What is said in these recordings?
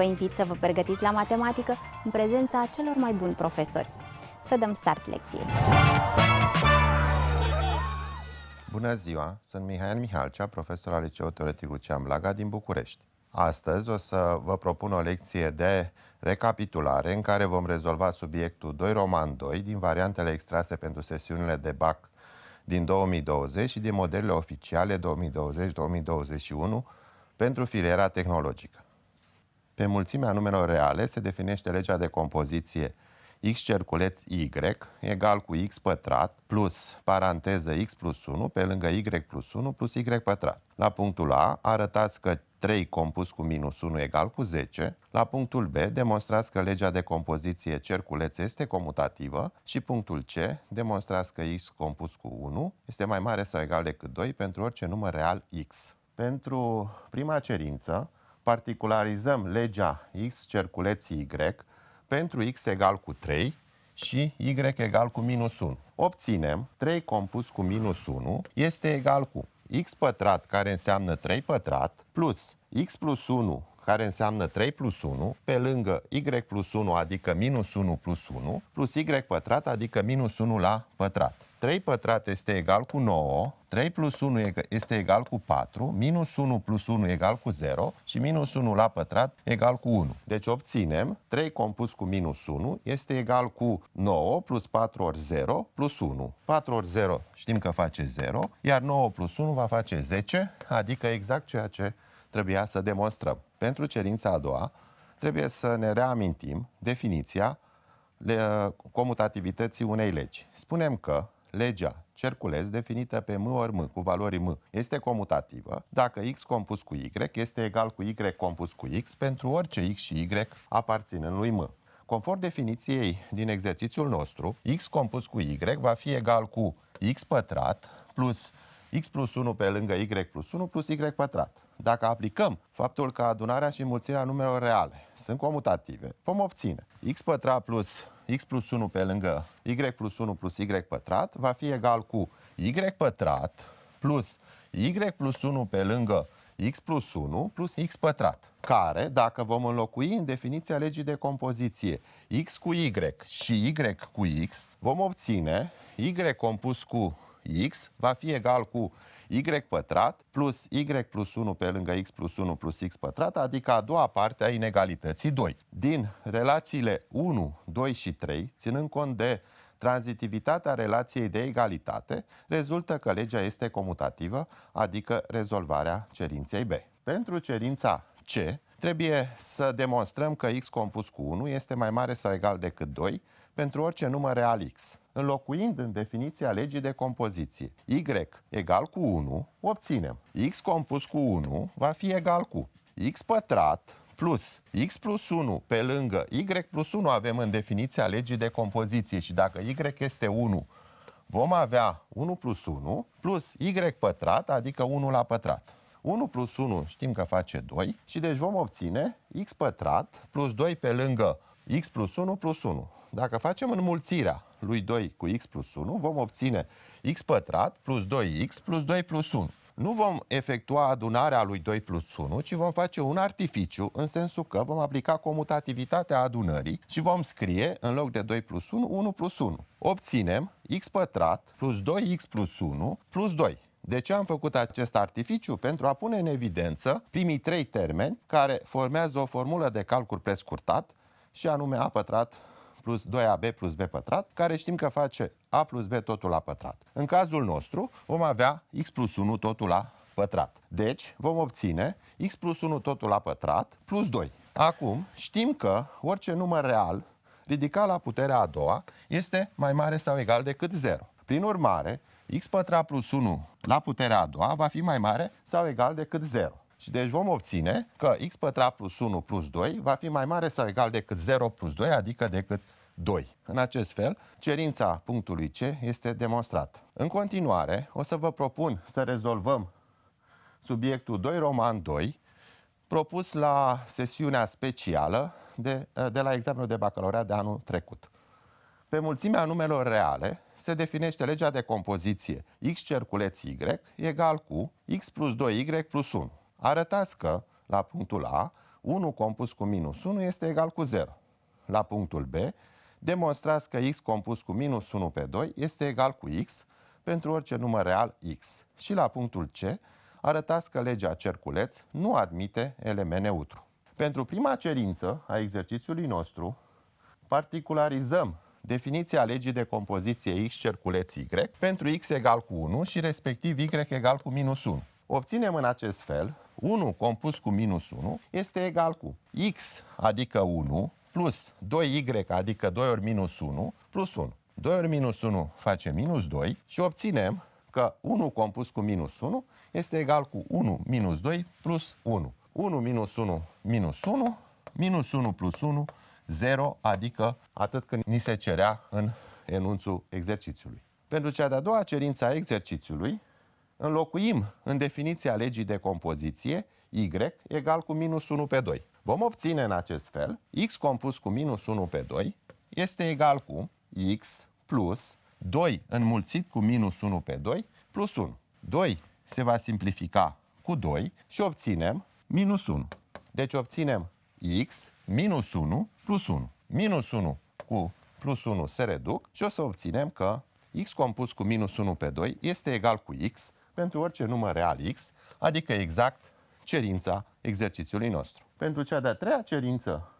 Vă invit să vă pregătiți la matematică în prezența celor mai buni profesori. Să dăm start lecției! Bună ziua! Sunt Mihai Mihalcea, profesor al Liceului Teoretic Lucian Blaga din București. Astăzi o să vă propun o lecție de recapitulare în care vom rezolva subiectul 2 Roman 2 din variantele extrase pentru sesiunile de BAC din 2020 și din modelele oficiale 2020-2021 pentru filiera tehnologică. Pe mulțimea numelor reale se definește legea de compoziție x cerculeț y egal cu x pătrat plus paranteză x plus 1 pe lângă y plus 1 plus y pătrat. La punctul A arătați că 3 compus cu minus 1 egal cu 10. La punctul B demonstrați că legea de compoziție cerculeț este comutativă și punctul C demonstrați că x compus cu 1 este mai mare sau egal decât 2 pentru orice număr real x. Pentru prima cerință, particularizăm legea x cerculeții y pentru x egal cu 3 și y egal cu minus 1. Obținem 3 compus cu minus 1 este egal cu x pătrat, care înseamnă 3 pătrat, plus x plus 1 care înseamnă 3 plus 1, pe lângă y plus 1, adică minus 1 plus 1, plus y pătrat, adică minus 1 la pătrat. 3 pătrat este egal cu 9, 3 plus 1 este egal cu 4, minus 1 plus 1 egal cu 0 și minus 1 la pătrat egal cu 1. Deci obținem 3 compus cu minus 1 este egal cu 9 plus 4 ori 0 plus 1. 4 ori 0 știm că face 0, iar 9 plus 1 va face 10, adică exact ceea ce trebuia să demonstrăm. Pentru cerința a doua, trebuie să ne reamintim definiția le, comutativității unei legi. Spunem că legea cerculez definită pe m ori m cu valori m este comutativă dacă x compus cu y este egal cu y compus cu x pentru orice x și y aparținând lui m. Conform definiției din exercițiul nostru, x compus cu y va fi egal cu x pătrat plus x plus 1 pe lângă y plus 1 plus y pătrat. Dacă aplicăm faptul că adunarea și înmulțirea numerelor reale sunt comutative, vom obține x pătrat plus x plus 1 pe lângă y plus 1 plus y pătrat va fi egal cu y pătrat plus y plus 1 pe lângă x plus 1 plus x pătrat, care, dacă vom înlocui în definiția legii de compoziție x cu y și y cu x, vom obține y compus cu x va fi egal cu y pătrat plus y plus 1 pe lângă x plus 1 plus x pătrat, adică a doua parte a inegalității 2. Din relațiile 1, 2 și 3, ținând cont de tranzitivitatea relației de egalitate, rezultă că legea este comutativă, adică rezolvarea cerinței B. Pentru cerința C, trebuie să demonstrăm că x compus cu 1 este mai mare sau egal decât 2, pentru orice număr real X, înlocuind în definiția legii de compoziție Y egal cu 1, obținem X compus cu 1 va fi egal cu X pătrat plus x plus 1 pe lângă y plus 1 avem în definiția legii de compoziție și dacă y este 1, vom avea 1 plus 1 plus y pătrat, adică 1 la pătrat. 1 plus 1 știm că face 2 și deci vom obține x pătrat plus 2 pe lângă x plus 1 plus 1. Dacă facem înmulțirea lui 2 cu x plus 1, vom obține x pătrat plus 2x plus 2 plus 1. Nu vom efectua adunarea lui 2 plus 1, ci vom face un artificiu în sensul că vom aplica comutativitatea adunării și vom scrie în loc de 2 plus 1, 1 plus 1. Obținem x pătrat plus 2x plus 1 plus 2. De ce am făcut acest artificiu? Pentru a pune în evidență primii trei termeni care formează o formulă de calcul prescurtat și anume a pătrat plus 2AB plus B pătrat, care știm că face A plus B totul la pătrat. În cazul nostru vom avea X plus 1 totul la pătrat. Deci vom obține X plus 1 totul la pătrat plus 2. Acum știm că orice număr real ridicat la puterea a doua este mai mare sau egal decât 0. Prin urmare, x pătrat plus 1 la puterea a doua va fi mai mare sau egal decât 0. Și deci vom obține că x pătrat plus 1 plus 2 va fi mai mare sau egal decât 0 plus 2, adică decât 2. În acest fel, cerința punctului C este demonstrată. În continuare, o să vă propun să rezolvăm subiectul 2 Roman 2, propus la sesiunea specială de, de la examenul de bacalaureat de anul trecut. Pe mulțimea numelor reale se definește legea de compoziție x cerculeț y egal cu x plus 2y plus 1 arătați că la punctul A 1 compus cu minus 1 este egal cu 0. La punctul B demonstrați că x compus cu minus 1 pe 2 este egal cu x pentru orice număr real x. Și la punctul C arătați că legea cerculeț nu admite element neutru. Pentru prima cerință a exercițiului nostru, particularizăm definiția legii de compoziție x cerculeț y pentru x egal cu 1 și respectiv y egal cu minus 1. Obținem în acest fel 1 compus cu minus 1 este egal cu x, adică 1, plus 2y, adică 2 ori minus 1, plus 1. 2 ori minus 1 face minus 2 și obținem că 1 compus cu minus 1 este egal cu 1 minus 2 plus 1. 1 minus 1 minus 1, minus 1 plus 1, 0, adică atât când ni se cerea în enunțul exercițiului. Pentru cea de-a doua cerință a exercițiului, înlocuim în definiția legii de compoziție y egal cu minus 1 pe 2. Vom obține în acest fel x compus cu minus 1 pe 2 este egal cu x plus 2 înmulțit cu minus 1 pe 2 plus 1. 2 se va simplifica cu 2 și obținem minus 1. Deci obținem x minus 1 plus 1. Minus 1 cu plus 1 se reduc și o să obținem că x compus cu minus 1 pe 2 este egal cu x pentru orice număr real x, adică exact cerința exercițiului nostru. Pentru cea de-a treia cerință,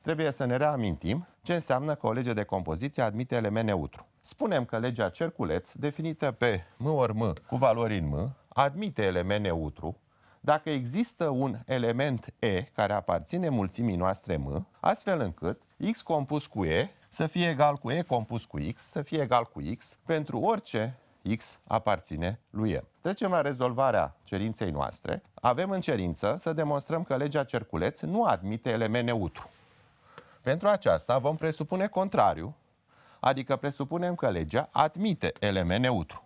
trebuie să ne reamintim ce înseamnă că o lege de compoziție admite element neutru. Spunem că legea cerculeț, definită pe m ori m cu valori în m, admite element neutru dacă există un element e care aparține mulțimii noastre m, astfel încât x compus cu e să fie egal cu e compus cu x, să fie egal cu x pentru orice X aparține lui M. Trecem la rezolvarea cerinței noastre. Avem în cerință să demonstrăm că legea cerculeț nu admite element neutru. Pentru aceasta vom presupune contrariu, adică presupunem că legea admite element neutru.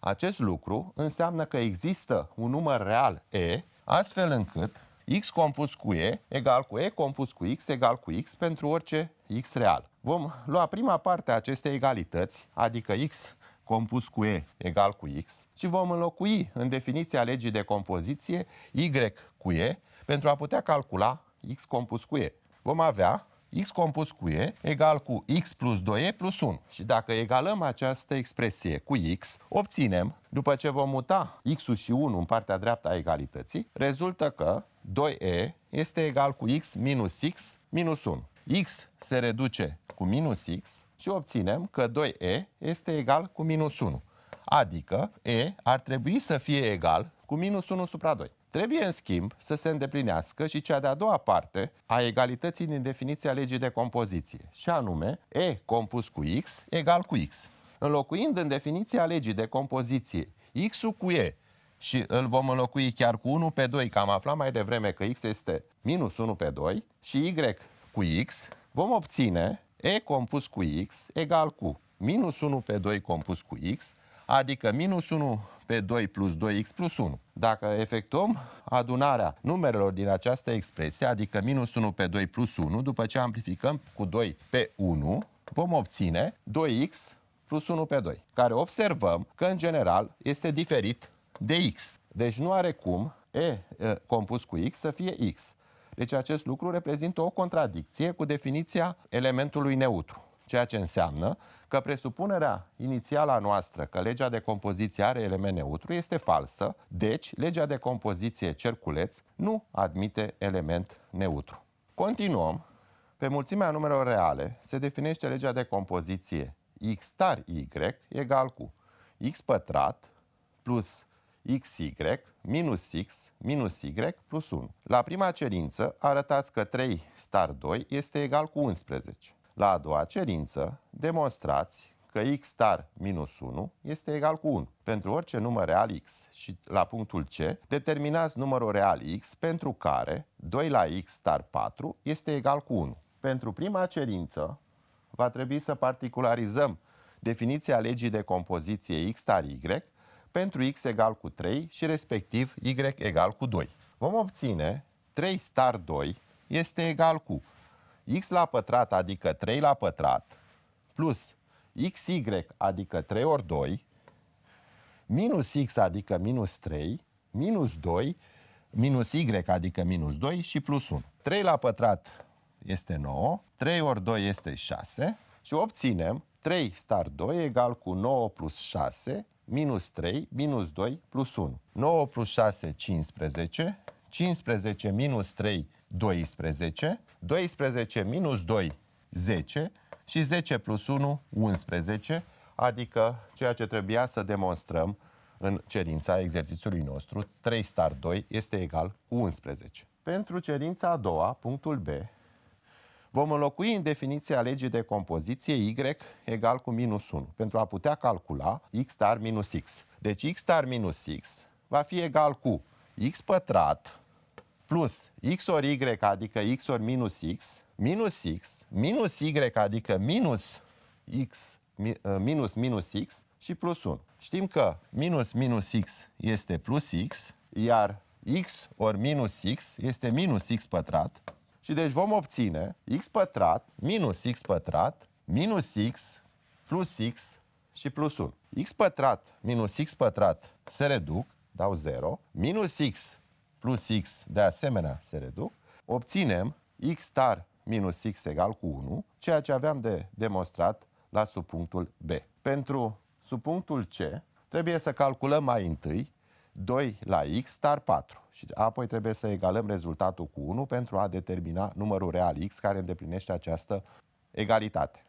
Acest lucru înseamnă că există un număr real E, astfel încât x compus cu e egal cu e compus cu x egal cu x pentru orice x real. Vom lua prima parte a acestei egalități, adică x compus cu E egal cu X și vom înlocui în definiția legii de compoziție Y cu E pentru a putea calcula X compus cu E. Vom avea x compus cu e egal cu x plus 2e plus 1. Și dacă egalăm această expresie cu x, obținem, după ce vom muta x-ul și 1 în partea dreaptă a egalității, rezultă că 2e este egal cu x minus x minus 1. x se reduce cu minus x și obținem că 2e este egal cu minus 1. Adică e ar trebui să fie egal cu minus 1 supra 2. Trebuie, în schimb, să se îndeplinească și cea de-a doua parte a egalității din definiția legii de compoziție, și anume e compus cu x egal cu x. Înlocuind în definiția legii de compoziție x-ul cu e și îl vom înlocui chiar cu 1 pe 2, că am aflat mai devreme că x este minus 1 pe 2 și y cu x, vom obține E compus cu X egal cu minus 1 pe 2 compus cu X, adică minus 1 pe 2 plus 2x plus 1. Dacă efectuăm adunarea numerelor din această expresie, adică minus 1 pe 2 plus 1, după ce amplificăm cu 2 pe 1, vom obține 2x plus 1 pe 2, care observăm că în general este diferit de x. Deci nu are cum e, e compus cu x să fie x. Deci acest lucru reprezintă o contradicție cu definiția elementului neutru, ceea ce înseamnă că presupunerea inițială a noastră că legea de compoziție are element neutru este falsă, deci legea de compoziție cerculeț nu admite element neutru. Continuăm. Pe mulțimea numerelor reale se definește legea de compoziție x star y egal cu x pătrat plus xy minus x minus y plus 1. La prima cerință arătați că 3 star 2 este egal cu 11. La a doua cerință demonstrați că x star minus 1 este egal cu 1. Pentru orice număr real x și la punctul C, determinați numărul real x pentru care 2 la x star 4 este egal cu 1. Pentru prima cerință va trebui să particularizăm definiția legii de compoziție x star y pentru x egal cu 3 și respectiv y egal cu 2. Vom obține 3 star 2 este egal cu x la pătrat, adică 3 la pătrat, plus xy, adică 3 ori 2, minus x, adică minus 3, minus 2, minus y, adică minus 2 și plus 1. 3 la pătrat este 9, 3 ori 2 este 6 și obținem 3 star 2 egal cu 9 plus 6 minus 3, minus 2, plus 1. 9 plus 6, 15. 15 minus 3, 12. 12 minus 2, 10. Și 10 plus 1, 11. Adică ceea ce trebuia să demonstrăm în cerința exercițiului nostru, 3 star 2 este egal cu 11. Pentru cerința a doua, punctul B, Vom înlocui în definiția legii de compoziție y egal cu minus 1 pentru a putea calcula x star minus x. Deci x star minus x va fi egal cu x pătrat plus x ori y, adică x ori minus x, minus x, minus y, adică minus x, ă, minus minus x și plus 1. Știm că minus minus x este plus x, iar x ori minus x este minus x pătrat, și deci vom obține x pătrat minus x pătrat minus x plus x și plus 1. x pătrat minus x pătrat se reduc, dau 0, minus x plus x de asemenea se reduc, obținem x star minus x egal cu 1, ceea ce aveam de demonstrat la subpunctul B. Pentru subpunctul C trebuie să calculăm mai întâi 2 la x dar 4. Și apoi trebuie să egalăm rezultatul cu 1 pentru a determina numărul real x care îndeplinește această egalitate.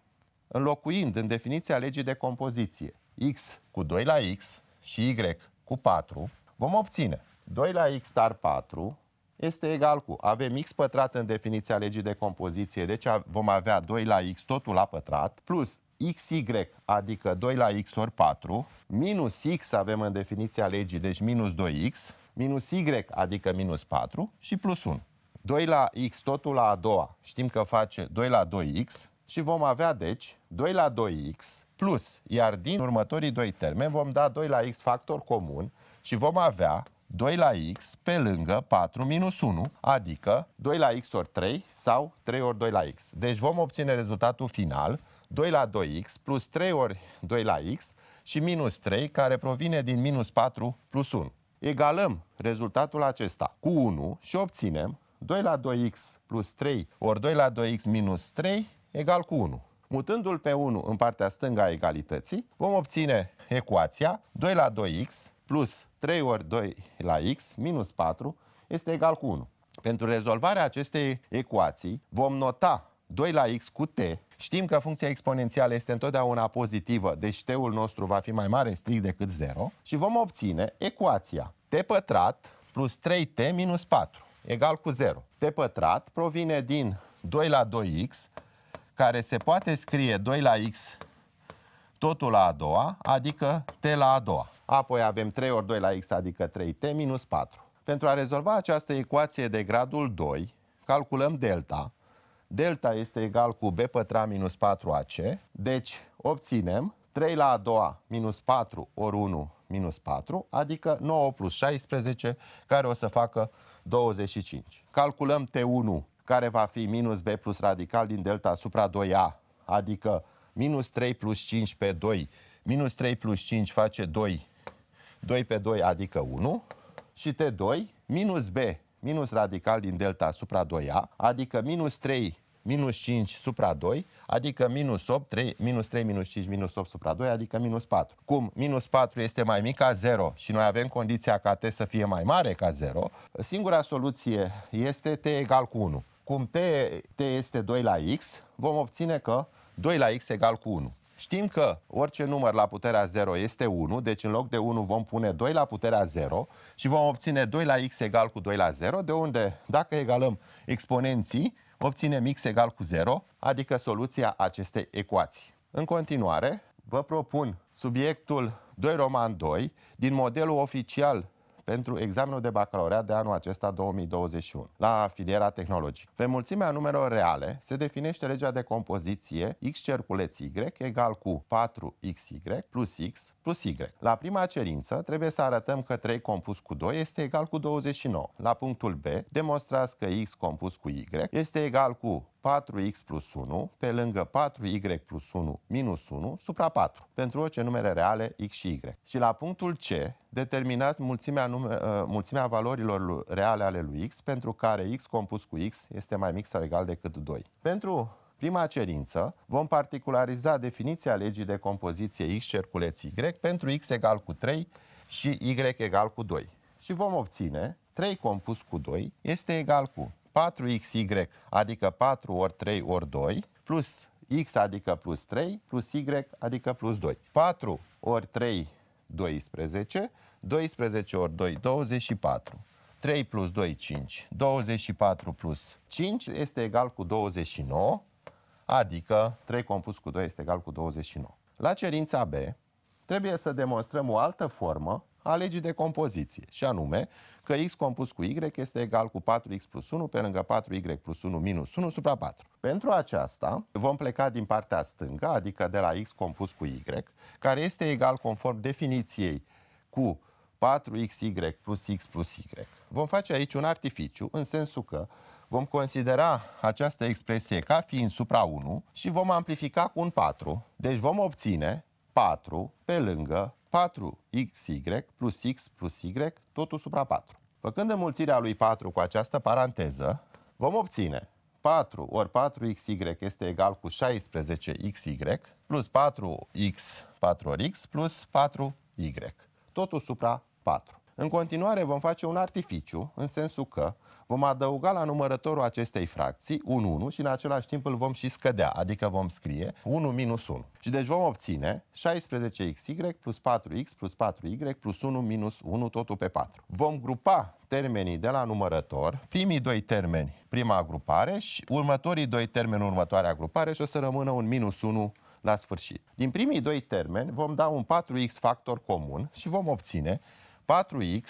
Înlocuind în definiția legii de compoziție x cu 2 la x și y cu 4, vom obține 2 la x star 4 este egal cu, avem x pătrat în definiția legii de compoziție, deci vom avea 2 la x totul la pătrat, plus XY, adică 2 la X ori 4, minus X avem în definiția legii, deci minus 2X, minus Y, adică minus 4 și plus 1. 2 la X, totul la a doua, știm că face 2 la 2X și vom avea, deci, 2 la 2X plus, iar din următorii doi termeni vom da 2 la X factor comun și vom avea 2 la x pe lângă 4 minus 1, adică 2 la x ori 3 sau 3 ori 2 la x. Deci vom obține rezultatul final 2 la 2x plus 3 ori 2 la x și minus 3, care provine din minus 4 plus 1. Egalăm rezultatul acesta cu 1 și obținem 2 la 2x plus 3 ori 2 la 2x minus 3 egal cu 1. Mutându-l pe 1 în partea stângă a egalității, vom obține ecuația 2 la 2x plus 3 ori 2 la x minus 4 este egal cu 1. Pentru rezolvarea acestei ecuații vom nota 2 la x cu t Știm că funcția exponențială este întotdeauna pozitivă, deci t-ul nostru va fi mai mare strict decât 0 și vom obține ecuația t pătrat plus 3t minus 4 egal cu 0. t pătrat provine din 2 la 2x, care se poate scrie 2 la x totul la a doua, adică t la a doua. Apoi avem 3 ori 2 la x, adică 3t minus 4. Pentru a rezolva această ecuație de gradul 2, calculăm delta, delta este egal cu b pătrat minus 4ac, deci obținem 3 la a doua minus 4 ori 1 minus 4, adică 9 plus 16, care o să facă 25. Calculăm T1, care va fi minus B plus radical din delta supra 2A, adică minus 3 plus 5 pe 2, minus 3 plus 5 face 2, 2 pe 2 adică 1, și T2, minus B minus radical din delta supra 2a, adică minus 3 minus 5 supra 2, adică minus 8, 3, minus 3, minus 5, minus 8 supra 2, adică minus 4. Cum minus 4 este mai mic ca 0 și noi avem condiția ca t să fie mai mare ca 0, singura soluție este t egal cu 1. Cum t, t este 2 la x, vom obține că 2 la x egal cu 1. Știm că orice număr la puterea 0 este 1, deci în loc de 1 vom pune 2 la puterea 0 și vom obține 2 la x egal cu 2 la 0, de unde, dacă egalăm exponenții, obținem x egal cu 0, adică soluția acestei ecuații. În continuare, vă propun subiectul 2 Roman 2 din modelul oficial pentru examenul de bacalaureat de anul acesta 2021, la filiera tehnologică. Pe mulțimea numerelor reale se definește legea de compoziție x cerculeț y egal cu 4xy plus x plus y. La prima cerință trebuie să arătăm că 3 compus cu 2 este egal cu 29. La punctul B demonstrați că x compus cu y este egal cu 4x plus 1 pe lângă 4y plus 1 minus 1 supra 4 pentru orice numere reale x și y. Și la punctul C determinați mulțimea, nume, uh, mulțimea valorilor reale ale lui x pentru care x compus cu x este mai mic sau egal decât 2. Pentru prima cerință vom particulariza definiția legii de compoziție x cerculeț y pentru x egal cu 3 și y egal cu 2. Și vom obține 3 compus cu 2 este egal cu 4xy, adică 4 ori 3 ori 2, plus x, adică plus 3, plus y, adică plus 2. 4 ori 3, 12, 12 ori 2, 24. 3 plus 2, 5. 24 plus 5 este egal cu 29, adică 3 compus cu 2 este egal cu 29. La cerința B, trebuie să demonstrăm o altă formă a legii de compoziție, și anume că x compus cu y este egal cu 4x plus 1 pe lângă 4y plus 1 minus 1 supra 4. Pentru aceasta vom pleca din partea stângă, adică de la x compus cu y, care este egal conform definiției cu 4xy plus x plus y. Vom face aici un artificiu în sensul că vom considera această expresie ca fiind supra 1 și vom amplifica cu un 4. Deci vom obține 4 pe lângă 4xy plus x plus y, totul supra 4. Făcând înmulțirea lui 4 cu această paranteză, vom obține 4 ori 4xy este egal cu 16xy plus 4x, 4 ori x plus 4y, totul supra 4. În continuare vom face un artificiu, în sensul că Vom adăuga la numărătorul acestei fracții 1, 1 și în același timp îl vom și scădea, adică vom scrie 1 minus 1. Și deci vom obține 16xy plus 4x plus 4y plus 1 minus 1, totul pe 4. Vom grupa termenii de la numărător, primii doi termeni, prima grupare și următorii doi termeni, următoarea grupare și o să rămână un minus 1 la sfârșit. Din primii doi termeni vom da un 4x factor comun și vom obține 4x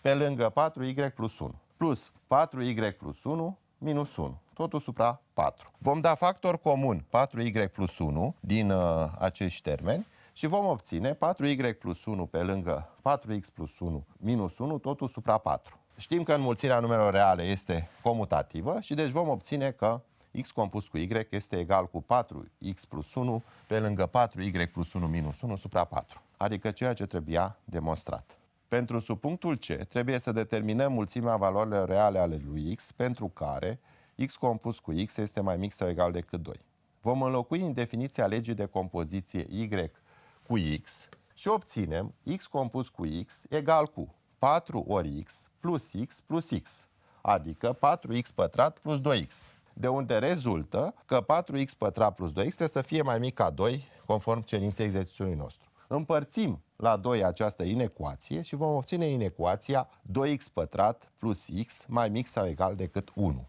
pe lângă 4y plus 1 plus 4y plus 1 minus 1, totul supra 4. Vom da factor comun 4y plus 1 din uh, acești termeni și vom obține 4y plus 1 pe lângă 4x plus 1 minus 1, totul supra 4. Știm că înmulțirea numerelor reale este comutativă și deci vom obține că x compus cu y este egal cu 4x plus 1 pe lângă 4y plus 1 minus 1 supra 4, adică ceea ce trebuia demonstrat. Pentru subpunctul C, trebuie să determinăm mulțimea valorilor reale ale lui X, pentru care X compus cu X este mai mic sau egal decât 2. Vom înlocui în definiția legii de compoziție Y cu X și obținem X compus cu X egal cu 4 ori X plus X plus X, adică 4X pătrat plus 2X de unde rezultă că 4x pătrat plus 2x trebuie să fie mai mic ca 2, conform cerinței exercițiului nostru. Împărțim la 2 această inecuație și vom obține inecuația 2x pătrat plus x mai mic sau egal decât 1.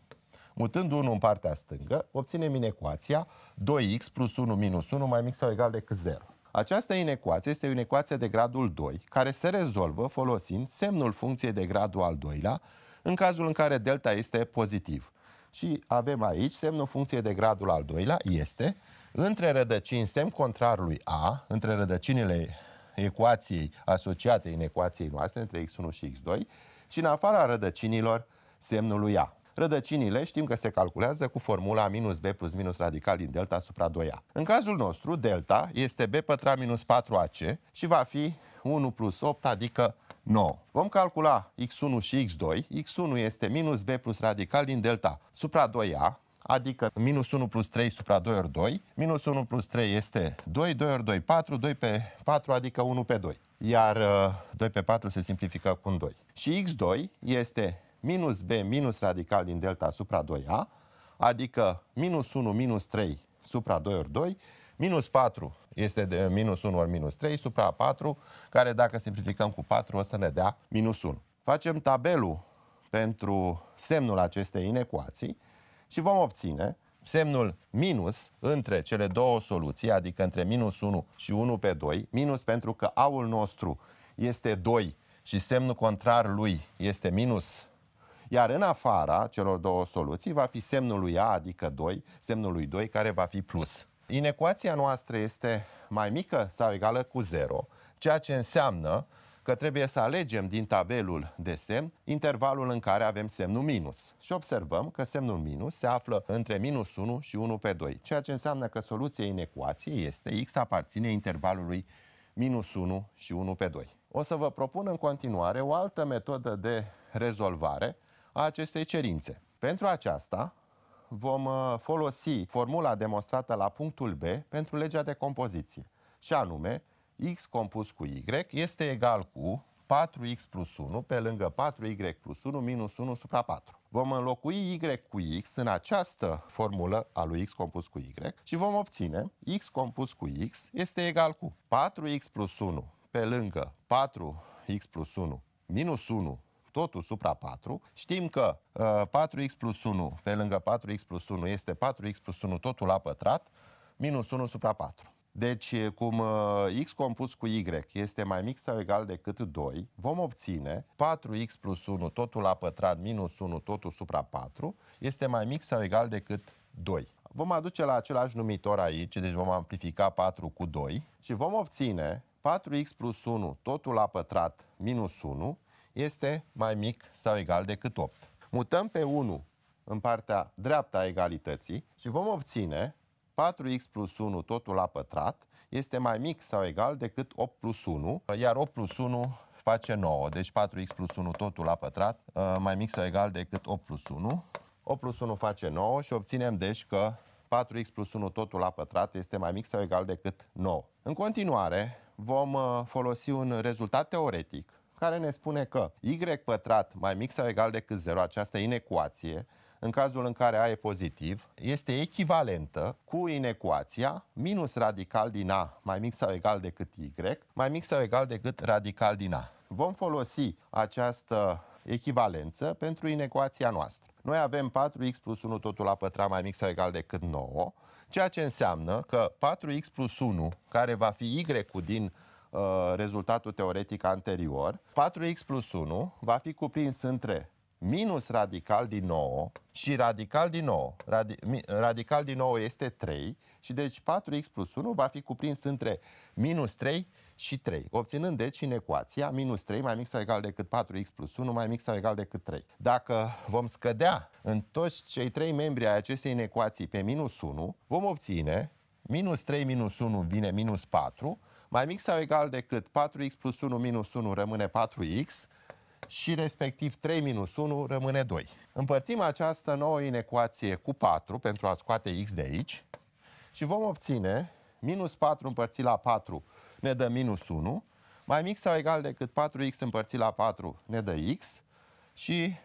Mutând 1 în partea stângă, obținem inecuația 2x plus 1 minus 1 mai mic sau egal decât 0. Această inecuație este o inecuație de gradul 2, care se rezolvă folosind semnul funcției de gradul al doilea, în cazul în care delta este pozitiv. Și avem aici semnul funcției de gradul al doilea este între rădăcini semn contrar lui A, între rădăcinile ecuației asociate în ecuației noastre între x1 și x2 și în afara rădăcinilor semnului A. Rădăcinile știm că se calculează cu formula minus b plus minus radical din delta supra 2a. În cazul nostru, delta este b pătrat minus 4ac și va fi 1 plus 8, adică 9. Vom calcula x1 și x2. x1 este minus b plus radical din delta supra 2a, adică minus 1 plus 3 supra 2 ori 2, minus 1 plus 3 este 2, 2 ori 2, 4, 2 pe 4, adică 1 pe 2. Iar uh, 2 pe 4 se simplifică cu un 2. Și x2 este minus b minus radical din delta supra 2a, adică minus 1 minus 3 supra 2 ori 2, minus 4 este de minus 1 ori minus 3 supra 4, care dacă simplificăm cu 4 o să ne dea minus 1. Facem tabelul pentru semnul acestei inecuații și vom obține semnul minus între cele două soluții, adică între minus 1 și 1 pe 2, minus pentru că aul nostru este 2 și semnul contrar lui este minus, iar în afara celor două soluții va fi semnul lui A, adică 2, semnul lui 2 care va fi plus. Inecuația noastră este mai mică sau egală cu 0, ceea ce înseamnă că trebuie să alegem din tabelul de semn intervalul în care avem semnul minus. Și observăm că semnul minus se află între minus 1 și 1 pe 2, ceea ce înseamnă că soluția în ecuație este x aparține intervalului minus 1 și 1 pe 2. O să vă propun în continuare o altă metodă de rezolvare a acestei cerințe. Pentru aceasta vom uh, folosi formula demonstrată la punctul B pentru legea de compoziție, și anume x compus cu y este egal cu 4x plus 1 pe lângă 4y plus 1 minus 1 supra 4. Vom înlocui y cu x în această formulă a lui x compus cu y și vom obține x compus cu x este egal cu 4x plus 1 pe lângă 4x plus 1 minus 1 totul supra 4. Știm că ă, uh, 4x plus 1 pe lângă 4x plus 1 este 4x plus 1 totul la pătrat minus 1 supra 4. Deci, cum x compus cu y este mai mic sau egal decât 2, vom obține 4x plus 1, totul la pătrat, minus 1, totul supra 4, este mai mic sau egal decât 2. Vom aduce la același numitor aici, deci vom amplifica 4 cu 2 și vom obține 4x plus 1, totul la pătrat, minus 1, este mai mic sau egal decât 8. Mutăm pe 1 în partea dreapta a egalității și vom obține 4x plus 1, totul la pătrat, este mai mic sau egal decât 8 plus 1, iar 8 plus 1 face 9, deci 4x plus 1, totul la pătrat, ă, mai mic sau egal decât 8 plus 1. 8 plus 1 face 9 și obținem deci că 4x plus 1 totul la pătrat este mai mic sau egal decât 9. În continuare, vom ă, folosi un rezultat teoretic care ne spune că y pătrat mai mic sau egal decât 0, această inecuație, în cazul în care A e pozitiv, este echivalentă cu inecuația minus radical din A mai mic sau egal decât Y, mai mic sau egal decât radical din A. Vom folosi această echivalență pentru inecuația noastră. Noi avem 4x plus 1 totul la pătrat mai mic sau egal decât 9, ceea ce înseamnă că 4x plus 1, care va fi y cu din uh, rezultatul teoretic anterior, 4x plus 1 va fi cuprins între minus radical din 9 și radical din 9. Radi, mi, radical din 9 este 3 și deci 4x plus 1 va fi cuprins între minus 3 și 3, obținând deci în ecuația minus 3 mai mic sau egal decât 4x plus 1 mai mic sau egal decât 3. Dacă vom scădea în toți cei 3 membri ai acestei inecuații pe minus 1, vom obține minus 3 minus 1 vine minus 4, mai mic sau egal decât 4x plus 1 minus 1 rămâne 4x, și respectiv 3 minus 1 rămâne 2. Împărțim această nouă inecuație cu 4 pentru a scoate x de aici și vom obține minus 4 împărțit la 4 ne dă minus 1, mai mic sau egal decât 4x împărțit la 4 ne dă x și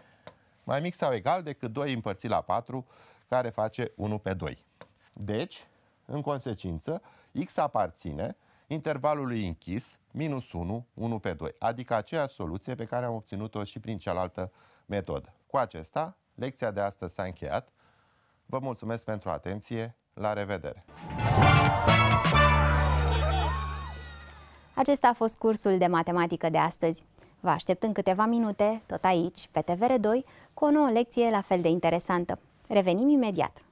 mai mic sau egal decât 2 împărțit la 4 care face 1 pe 2. Deci, în consecință, x aparține intervalului închis, minus 1, 1 pe 2, adică aceeași soluție pe care am obținut-o și prin cealaltă metodă. Cu acesta, lecția de astăzi s-a încheiat. Vă mulțumesc pentru atenție, la revedere! Acesta a fost cursul de matematică de astăzi. Vă aștept în câteva minute, tot aici, pe TVR2, cu o nouă lecție la fel de interesantă. Revenim imediat!